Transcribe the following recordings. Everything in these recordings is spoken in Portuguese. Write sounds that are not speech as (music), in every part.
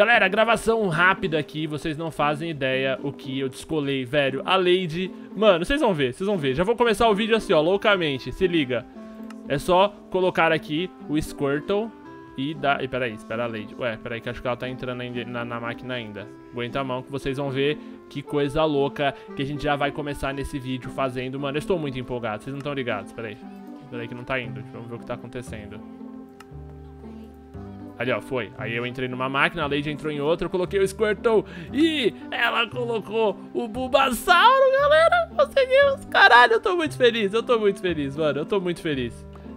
Galera, gravação rápida aqui, vocês não fazem ideia o que eu descolei, velho. A Lady... Mano, vocês vão ver, vocês vão ver. Já vou começar o vídeo assim, ó, loucamente. Se liga. É só colocar aqui o Squirtle e dar... E peraí, espera a Lady. Ué, peraí que acho que ela tá entrando na, na máquina ainda. Aguenta a mão que vocês vão ver que coisa louca que a gente já vai começar nesse vídeo fazendo. Mano, eu estou muito empolgado, vocês não estão ligados, peraí. Peraí que não tá indo, vamos ver o que tá acontecendo. Ali, ó, foi. Aí eu entrei numa máquina, a Lady entrou em outra, eu coloquei o Squirtle e ela colocou o Bulbasauro, galera. Conseguimos, caralho, eu tô muito feliz, eu tô muito feliz, mano, eu tô muito feliz.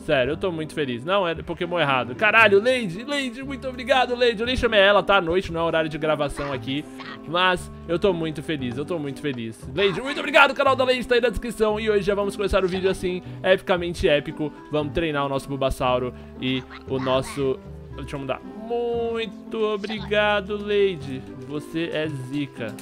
Sério, eu tô muito feliz. Não, é Pokémon errado. Caralho, Lady, Lady, muito obrigado, Lady. Eu nem chamei ela, tá? À noite, não é horário de gravação aqui. Mas eu tô muito feliz, eu tô muito feliz. Lady, muito obrigado, o canal da Lady tá aí na descrição. E hoje já vamos começar o vídeo assim, epicamente épico. Vamos treinar o nosso Bulbasauro e o nosso Deixa eu mudar. Muito obrigado, Lady. Você é zica.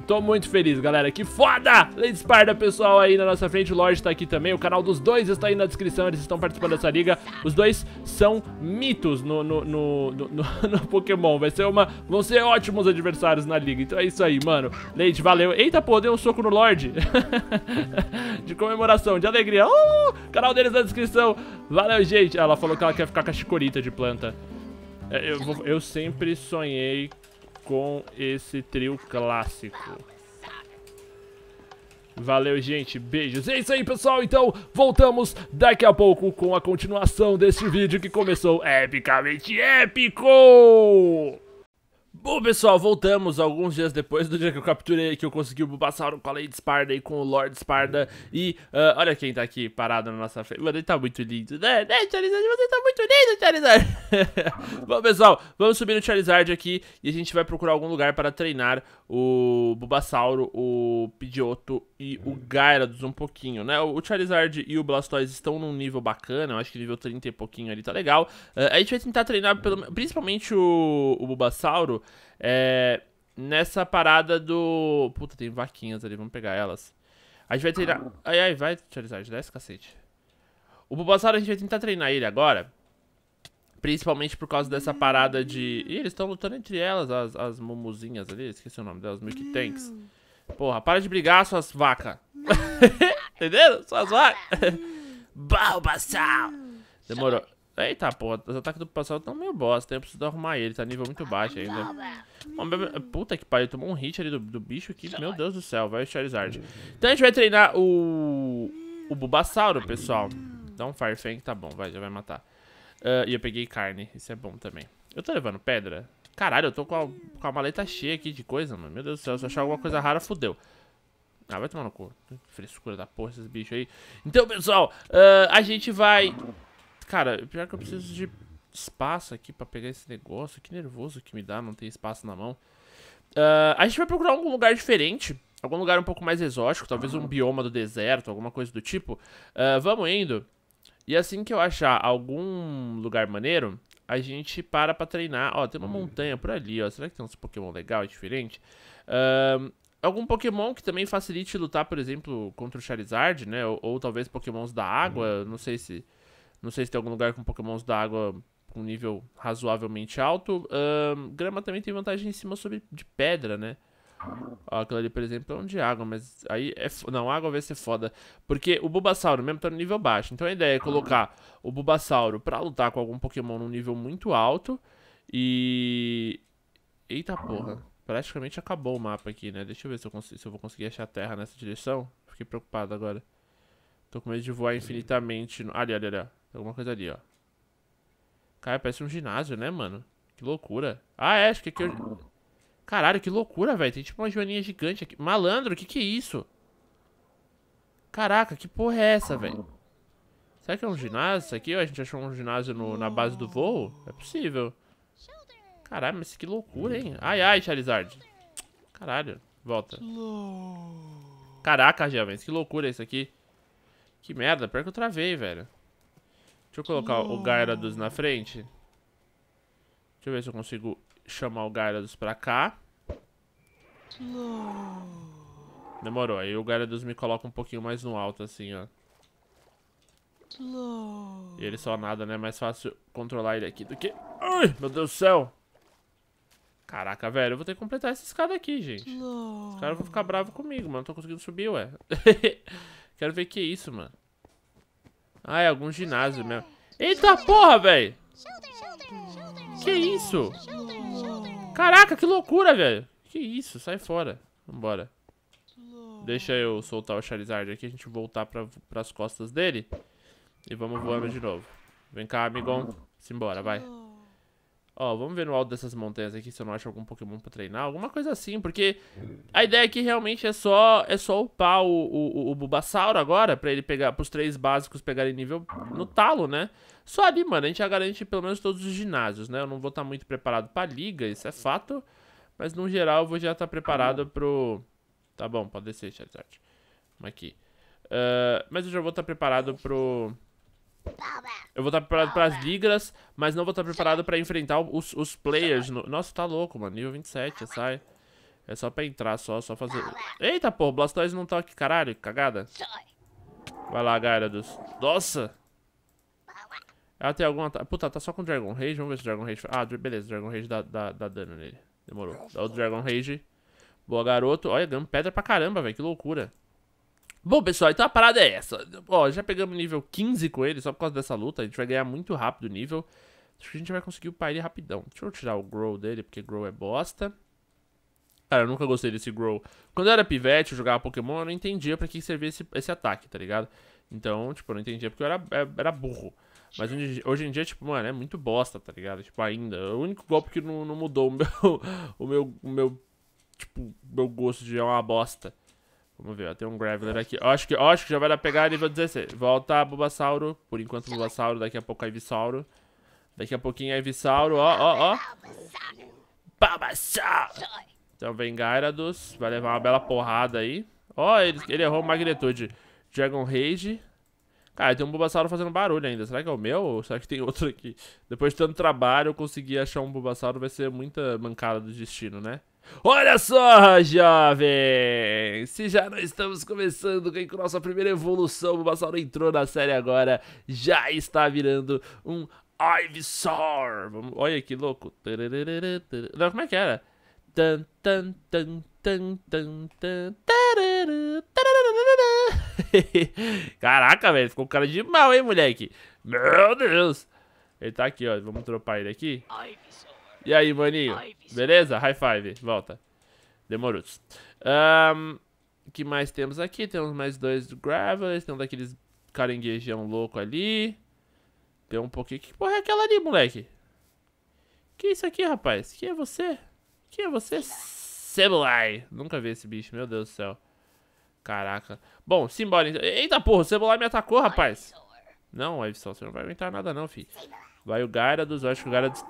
Eu tô muito feliz, galera. Que foda! Lady Sparda, pessoal, aí na nossa frente. O Lorde tá aqui também. O canal dos dois está aí na descrição. Eles estão participando dessa liga. Os dois são mitos no, no, no, no, (laughs) Pokémon. Vai ser uma... Vão ser ótimos adversários na liga. Então é isso aí, mano. Lady, valeu. Eita, pô, deu um soco no Lorde. (laughs) de comemoração, de alegria. Uh! Canal deles na descrição. Valeu, gente. Ela falou que ela quer ficar com a chicorita de planta. É, eu, eu sempre sonhei com esse trio clássico. Valeu, gente. Beijos. É isso aí, pessoal. Então, voltamos daqui a pouco com a continuação deste vídeo que começou epicamente épico! Bom, pessoal, voltamos alguns dias depois do dia que eu capturei, que eu consegui o Bulbasauro com a Lady Sparda e com o Lord Sparda. E uh, olha quem tá aqui parado na nossa frente. Mano, ele tá muito lindo, né? né Charizard? Você tá muito lindo, Charizard! (laughs) Bom, pessoal, vamos subir no Charizard aqui e a gente vai procurar algum lugar para treinar o Bulbasauro, o Pidgeotto e o Gyarados um pouquinho, né? O Charizard e o Blastoise estão num nível bacana, eu acho que nível 30 e pouquinho ali tá legal. Uh, a gente vai tentar treinar pelo, principalmente o, o Bulbasauro é, nessa parada do. Puta, tem vaquinhas ali, vamos pegar elas. A gente vai treinar. Ai, ai, vai, Charizard, desce, cacete. O Bulbasaur a gente vai tentar treinar ele agora. Principalmente por causa dessa parada de. Ih, eles estão lutando entre elas, as, as mumuzinhas ali, esqueci o nome delas, Milk Tanks. Porra, para de brigar, suas vacas. (laughs) Entenderam? Suas vacas. Bulbasaur. Demorou. Eita, porra, os ataques do passado estão meio bosta. Eu preciso arrumar ele, tá nível muito baixo ainda. puta que pariu, tomou um hit ali do, do bicho aqui, meu Deus do céu, vai o Charizard. Então a gente vai treinar o, o Bubasauro, pessoal. dá então um Firefang tá bom, vai, já vai matar. Uh, e eu peguei carne, isso é bom também. Eu tô levando pedra? Caralho, eu tô com a, com a maleta cheia aqui de coisa, mano. Meu Deus do céu, se achar alguma coisa rara, fudeu. Ah, vai tomar no cu. Frescura da porra esses bichos aí. Então, pessoal, uh, a gente vai Cara, pior que eu preciso de espaço aqui para pegar esse negócio. Que nervoso que me dá não ter espaço na mão. Uh, a gente vai procurar algum lugar diferente. Algum lugar um pouco mais exótico. Talvez um bioma do deserto, alguma coisa do tipo. Uh, vamos indo. E assim que eu achar algum lugar maneiro, a gente para pra treinar. Ó, tem uma montanha por ali, ó. Será que tem uns Pokémon legal e diferente? Uh, algum Pokémon que também facilite lutar, por exemplo, contra o Charizard, né? Ou, ou talvez Pokémons da água. Não sei se não sei se tem algum lugar com pokémons da água com nível razoavelmente alto. grama também tem vantagem em cima sobre, de pedra, né? Aquilo ali, por exemplo, é um de água, mas aí é. Não, água vai ser foda. Porque o Bulbasauro mesmo tá no nível baixo. Então a ideia é colocar o Bulbasauro pra lutar com algum Pokémon num nível muito alto. E. Eita porra. Praticamente acabou o mapa aqui, né? Deixa eu ver se eu, consigo, se eu vou conseguir achar a terra nessa direção. Fiquei preocupado agora. Tô com medo de voar uhum. infinitamente. No... Ali, ali, ali. Tem alguma coisa ali, ó. Cara, parece um ginásio, né, mano? Que loucura. Ah, é, acho que aqui eu... Caralho, que loucura, velho. Tem tipo uma joaninha gigante aqui. Malandro, o que que é isso? Caraca, que porra é essa, velho? Será que é um ginásio isso aqui? A gente achou um ginásio no, na base do voo? É possível. Caralho, mas que loucura, hein? Ai, ai, Charizard. Caralho, volta. Caraca, Jovens, que loucura isso aqui. Que merda, pior que eu travei, velho. Deixa eu colocar o Gyarados na hum. frente. Deixa eu ver se eu consigo chamar o Gyarados pra cá. Demorou. Aí o Gyarados me coloca um pouquinho mais no alto, assim, ó. E ele só nada, né? É mais fácil controlar ele aqui do que... Ai, meu Deus do céu! Caraca, velho, eu vou ter que completar essa escada aqui, gente. Os caras vão ficar bravos comigo, mano. Não tô conseguindo subir, ué. (laughs) Quero ver o que é isso, mano. Ah, é algum ginásio mesmo. Eita porra, velho! Que isso? Caraca, que loucura, velho! Que isso, sai fora. Vambora. Deixa eu soltar o Charizard aqui, a gente voltar pra, pras costas dele. E vamos voando de novo. Vem cá, amigão. Simbora, vai. Ó, vamos ver no alto dessas montanhas aqui se eu não acho algum Pokémon pra treinar. Alguma coisa assim, porque a ideia aqui realmente é só, é só upar o, o, o Bulbasauro agora, pra ele pegar, pros três básicos pegarem nível no talo, né? Só ali, mano, a gente já garante pelo menos todos os ginásios, né? Eu não vou estar tá muito preparado pra liga, isso é fato. Mas no geral eu vou já estar tá preparado pro... Tá bom, pode descer, Charizard. Vamos aqui. Uh, mas eu já vou estar tá preparado pro... Eu vou estar preparado para as ligas, mas não vou estar preparado para enfrentar os, os players. No... Nossa, tá louco, mano. Nível 27, sai. É só pra entrar, só, só fazer... Eita, pô, Blastoise não tá aqui, caralho. Cagada. Vai lá, dos. Nossa! Ela tem alguma... Puta, tá só com Dragon Rage. Vamos ver se o Dragon Rage... Ah, beleza. Dragon Rage dá, dá, dá dano nele. Demorou. Dá o Dragon Rage. Boa, garoto. Olha, ganhamos pedra pra caramba, velho. Que loucura. Bom, pessoal, então a parada é essa. Ó, já pegamos nível 15 com ele, só por causa dessa luta. A gente vai ganhar muito rápido o nível. Acho que a gente vai conseguir upar ele rapidão. Deixa eu tirar o Grow dele, porque Grow é bosta. Cara, eu nunca gostei desse Grow. Quando eu era pivete, eu jogava Pokémon, eu não entendia pra que servia esse, esse ataque, tá ligado? Então, tipo, eu não entendia porque eu era, é, era burro. Mas hoje em dia, tipo, mano, é muito bosta, tá ligado? Tipo, ainda. O único golpe que não, não mudou o meu, (laughs) o meu. O meu. Tipo, meu gosto de é uma bosta. Vamos ver, ó, tem um Graveler aqui. Eu acho que, eu acho que já vai dar pegar nível 16. Volta Bulbasauro. Por enquanto Bulbasauro, daqui a pouco Ivisauro. Daqui a pouquinho Ivisauro, ó, ó, ó. Bulbasauro! Então vem Gyarados, vai levar uma bela porrada aí. Ó, ele, ele errou magnitude. Dragon Rage. Cara, tem um Bulbasauro fazendo barulho ainda. Será que é o meu ou será que tem outro aqui? Depois de tanto trabalho, eu consegui achar um Bulbasauro, vai ser muita mancada do destino, né? Olha só, jovem! Se já não estamos começando com a nossa primeira evolução, o Bulbasauro entrou na série agora, já está virando um Ivysaur! Olha que louco! Não, como é que era? (laughs) Caraca, velho, ficou um cara de mal, hein, moleque? Meu Deus! Ele tá aqui, ó, vamos dropar ele aqui. Ivysaur. E aí, maninho? Beleza? High five. Volta. Demorou. Um, que mais temos aqui? Temos mais dois do Gravelers. Tem um daqueles caranguejão louco ali. Tem um pouquinho. Que porra é aquela ali, moleque? Que isso aqui, rapaz? Quem é você? Quem é você? Sebulai. Nunca vi esse bicho, meu Deus do céu. Caraca. Bom, simbora então. Eita porra, o Sebulai me atacou, rapaz. Não, Iveson, você não vai aguentar nada não, filho. Vai o Gyarados, eu acho que o Gyarados...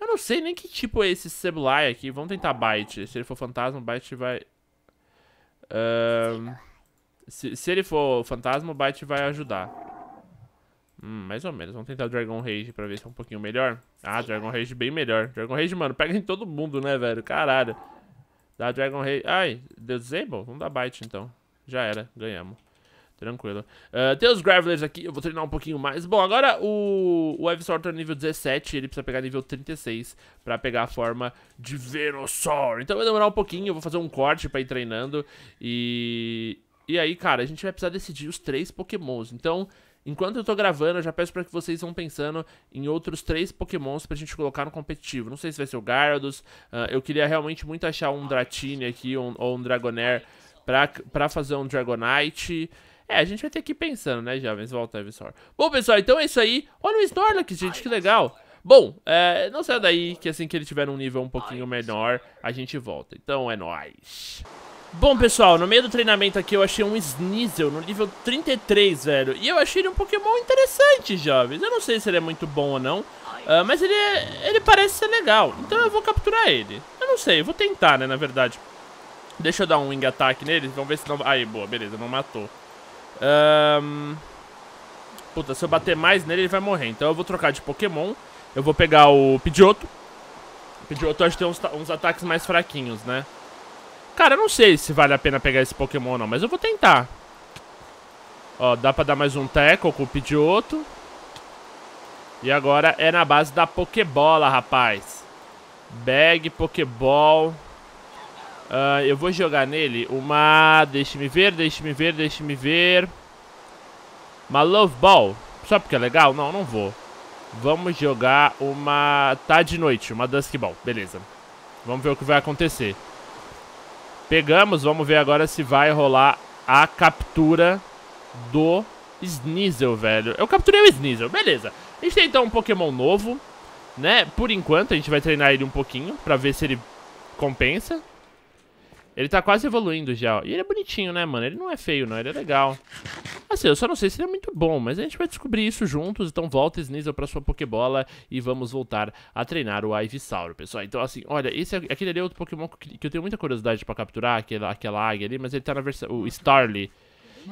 Eu não sei nem que tipo é esse Cebulai aqui. Vamos tentar Bite. Se ele for fantasma, Bite vai... Se, se, ele for fantasma, Byte Bite vai ajudar. Hum, mais ou menos. Vamos tentar Dragon Rage pra ver se é um pouquinho melhor. Ah, Dragon Rage bem melhor. Dragon Rage, mano, pega em todo mundo, né, velho? Caralho. Dá Dragon Rage... Ai, deu disable? Vamos dar Bite, então. Já era. Ganhamos. Tranquilo. Uh, tem os Gravelers aqui, eu vou treinar um pouquinho mais. Bom, agora o, o Evisor tá é nível 17, ele precisa pegar nível 36 pra pegar a forma de Venusaur. Então vai demorar um pouquinho, eu vou fazer um corte pra ir treinando. E, e aí, cara, a gente vai precisar decidir os três pokémons. Então, enquanto eu tô gravando, eu já peço pra que vocês vão pensando em outros três pokémons pra gente colocar no competitivo. Não sei se vai ser o Gyarados, uh, eu queria realmente muito achar um Dratini aqui um, ou um Dragonair pra, pra fazer um Dragonite... É, a gente vai ter que ir pensando, né, jovens? Volta, Evisor. Bom, pessoal, então é isso aí. Olha o Snorlax, gente, que legal. Bom, é, não saia daí que assim que ele tiver um nível um pouquinho menor, a gente volta. Então é nóis. Bom, pessoal, no meio do treinamento aqui eu achei um Sneasel no nível 33, velho. E eu achei ele um Pokémon interessante, jovens. Eu não sei se ele é muito bom ou não, uh, mas ele, é, ele parece ser legal. Então eu vou capturar ele. Eu não sei, eu vou tentar, né, na verdade. Deixa eu dar um Wing Attack nele, vamos ver se não... Aí, boa, beleza, não matou. Um... Puta, se eu bater mais nele, ele vai morrer. Então eu vou trocar de Pokémon. Eu vou pegar o Pidgeotto. O Pidgeotto acho que tem uns, uns ataques mais fraquinhos, né? Cara, eu não sei se vale a pena pegar esse Pokémon ou não, mas eu vou tentar. Ó, dá pra dar mais um tackle com o Pidgeotto. E agora é na base da Pokébola, rapaz. Bag, Pokéball. Uh, eu vou jogar nele uma... Deixe-me ver, deixe-me ver, deixe-me ver. Uma Love Ball. Só porque é legal? Não, não vou. Vamos jogar uma... Tá de noite, uma Dusk Ball. Beleza. Vamos ver o que vai acontecer. Pegamos, vamos ver agora se vai rolar a captura do Sneasel, velho. Eu capturei o Sneasel, beleza. A gente tem então um Pokémon novo, né? Por enquanto, a gente vai treinar ele um pouquinho pra ver se ele compensa. Ele tá quase evoluindo já, ó. E ele é bonitinho, né, mano? Ele não é feio, não. Ele é legal. Assim, eu só não sei se ele é muito bom, mas a gente vai descobrir isso juntos. Então volta, Sneasel, pra sua Pokébola e vamos voltar a treinar o Ivysaur, pessoal. Então, assim, olha, esse, é aquele ali é outro Pokémon que eu tenho muita curiosidade pra capturar, aquela, aquela águia ali, mas ele tá na versão... O Starly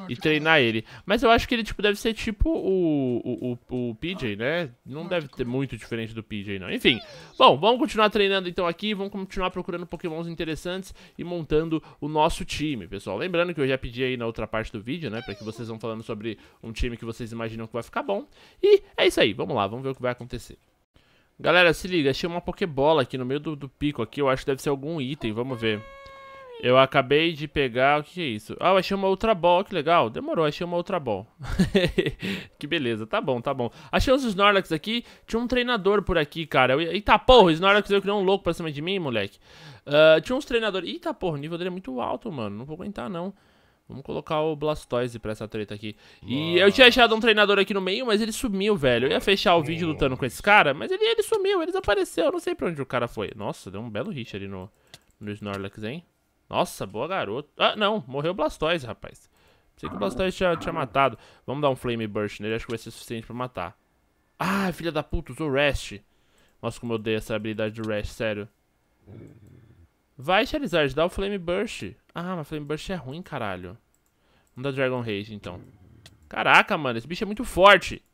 e treinar ele. Mas eu acho que ele tipo, deve ser tipo o, o, o, PJ, ah, né? Não deve ter muito diferente do PJ, não. Enfim, bom, vamos continuar treinando então aqui, vamos continuar procurando pokémons interessantes e montando o nosso time, pessoal. Lembrando que eu já pedi aí na outra parte do vídeo, né? Pra que vocês vão falando sobre um time que vocês imaginam que vai ficar bom. E é isso aí, vamos lá, vamos ver o que vai acontecer. Galera, se liga, achei uma pokebola aqui no meio do, do pico aqui, eu acho que deve ser algum item, vamos ver. Eu acabei de pegar. O que é isso? Ah, eu achei uma outra ball. Que legal. Demorou, achei uma outra ball. (laughs) que beleza. Tá bom, tá bom. Achei uns Snorlax aqui. Tinha um treinador por aqui, cara. Eu... Eita porra, o Snorlax veio criou um louco pra cima de mim, moleque. Uh, tinha uns treinadores. Eita porra, o nível dele é muito alto, mano. Não vou aguentar, não. Vamos colocar o Blastoise pra essa treta aqui. E eu tinha achado um treinador aqui no meio, mas ele sumiu, velho. Eu ia fechar o vídeo hum. lutando com esse cara, mas ele, ele sumiu, ele desapareceu. Eu não sei pra onde o cara foi. Nossa, deu um belo hit ali no, no Snorlax, hein? Nossa, boa garota. Ah, não, morreu o Blastoise, rapaz. Pensei que o Blastoise tinha, tinha matado. Vamos dar um Flame Burst nele, acho que vai ser suficiente pra matar. Ah, filha da puta, usou Rest. Nossa, como eu odeio essa habilidade do Rest, sério. Vai, Charizard, dá o Flame Burst. Ah, mas Flame Burst é ruim, caralho. Vamos dar Dragon Rage, então. Caraca, mano, esse bicho é muito forte.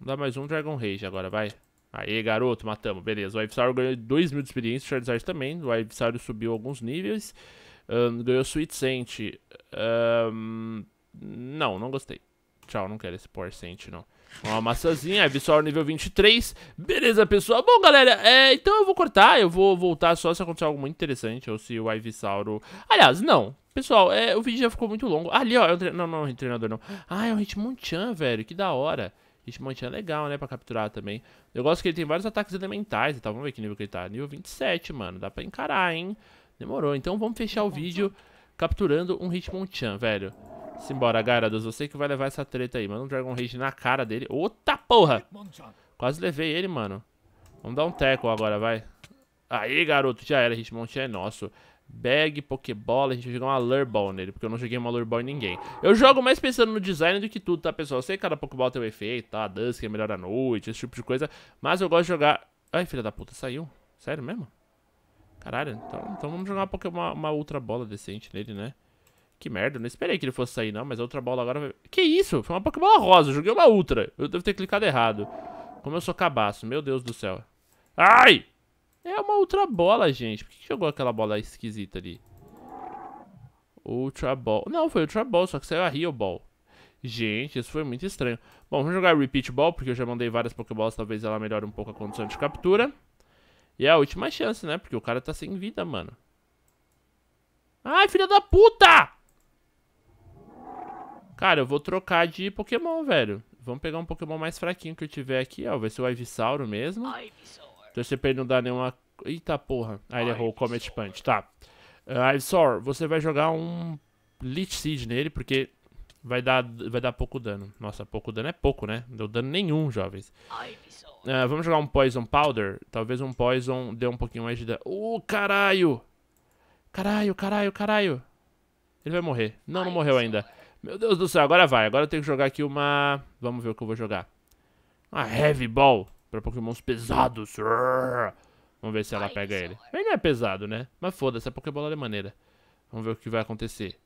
Vamos dar mais um Dragon Rage agora, vai. Aí, garoto, matamos. Beleza. O Ivysaur ganhou 2 mil de experiência, o Charizard também. O Ivysaur subiu alguns níveis. Um, ganhou Sweet Scent. Um, não, não gostei. Tchau, não quero esse Power Scent, não. Uma maçãzinha, Ivysaur nível 23. Beleza, pessoal. Bom, galera, é, então eu vou cortar. Eu vou voltar só se acontecer algo muito interessante. Ou se o Ivysaur. Aliás, não. Pessoal, é, o vídeo já ficou muito longo. Ali, ó, é um tre... não, não, é um treinador, não. Ah, é um Hitmonchan, velho. Que da hora. Ixi, é legal, né, pra capturar também. Eu gosto que ele tem vários ataques elementais e tal. Vamos ver que nível que ele tá. Nível 27, mano. Dá pra encarar, hein? Demorou. Então vamos fechar o vídeo capturando um Hitmonchan, velho. Simbora, Eu Você que vai levar essa treta aí. Manda um Dragon Rage na cara dele. Outra porra! Quase levei ele, mano. Vamos dar um teco agora, vai. Aí, garoto. Já era. Hitmonchan é nosso. Bag, Pokébola, a gente vai jogar uma Lure Ball nele, porque eu não joguei uma Lure Ball em ninguém. Eu jogo mais pensando no design do que tudo, tá, pessoal? Eu sei que cada Pokébola tem um efeito, tá? A Dusk é melhor à noite, esse tipo de coisa. Mas eu gosto de jogar... Ai, filha da puta, saiu. Sério mesmo? Caralho, então, então vamos jogar uma, uma outra bola decente nele, né? Que merda, não esperei que ele fosse sair, não, mas a outra bola agora vai... Que isso? Foi uma Pokébola rosa, eu joguei uma ultra. Eu devo ter clicado errado. Como eu sou cabaço, meu Deus do céu. Ai! É uma outra bola, gente. Por que jogou aquela bola esquisita ali? Ultra Ball. Não, foi Ultra Ball, só que saiu a Rio Ball. Gente, isso foi muito estranho. Bom, vamos jogar Repeat Ball, porque eu já mandei várias Pokébolas. Talvez ela melhore um pouco a condição de captura. E é a última chance, né? Porque o cara tá sem vida, mano. Ai, filha da puta! Cara, eu vou trocar de Pokémon, velho. Vamos pegar um Pokémon mais fraquinho que eu tiver aqui, ó. Vai ser o Ivysauro mesmo. Ivysauro. Torcer pra ele não dá nenhuma. Eita porra. Aí ele errou o Comet Punch, tá. Uh, ah, Ivesor, você vai jogar um Lich Seed nele, porque vai dar, vai dar pouco dano. Nossa, pouco dano é pouco, né? Não deu dano nenhum, jovens. Uh, vamos jogar um Poison Powder. Talvez um Poison dê um pouquinho mais de dano. Uh, caralho! Caralho, caralho, caralho. Ele vai morrer. Não, não morreu ainda. Meu Deus do céu, agora vai. Agora eu tenho que jogar aqui uma... Vamos ver o que eu vou jogar. Uma Heavy Ball. Pra pokémons pesados. Vamos ver se ela pega ele. Ele não é pesado, né? Mas foda-se, a pokébola é maneira. Vamos ver o que vai acontecer.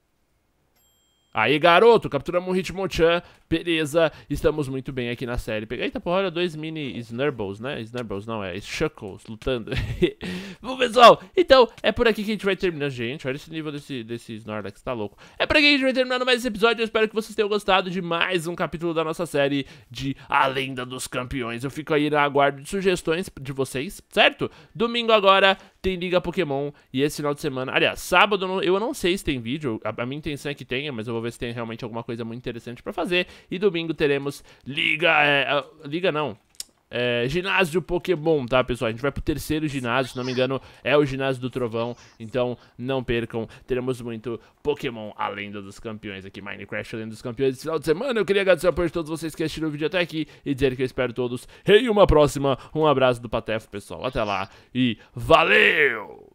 Aí, garoto, capturamos um Hitmonchan, beleza, estamos muito bem aqui na série. Eita porra, olha dois mini Snurbles, né? Snurbles não, é Shuckles lutando. (laughs) Bom, pessoal, então é por aqui que a gente vai terminar, gente. Olha esse nível desse, desse Snorlax, tá louco. É por aqui que a gente vai terminando mais esse episódio. Eu espero que vocês tenham gostado de mais um capítulo da nossa série de A Lenda dos Campeões. Eu fico aí na aguardo de sugestões de vocês, certo? Domingo agora tem Liga Pokémon e esse final de semana. Aliás, sábado eu não sei se tem vídeo, a, a minha intenção é que tenha, mas eu vou vou ver se tem realmente alguma coisa muito interessante para fazer. E domingo teremos Liga. É, Liga não. É, ginásio Pokémon, tá, pessoal? A gente vai pro terceiro ginásio, se não me engano, é o ginásio do Trovão. Então, não percam, teremos muito Pokémon, a lenda dos campeões aqui, Minecraft, a lenda dos campeões. Esse final de semana, eu queria agradecer o apoio de todos vocês que assistiram o vídeo até aqui e dizer que eu espero todos em uma próxima. Um abraço do Patefo, pessoal. Até lá e valeu!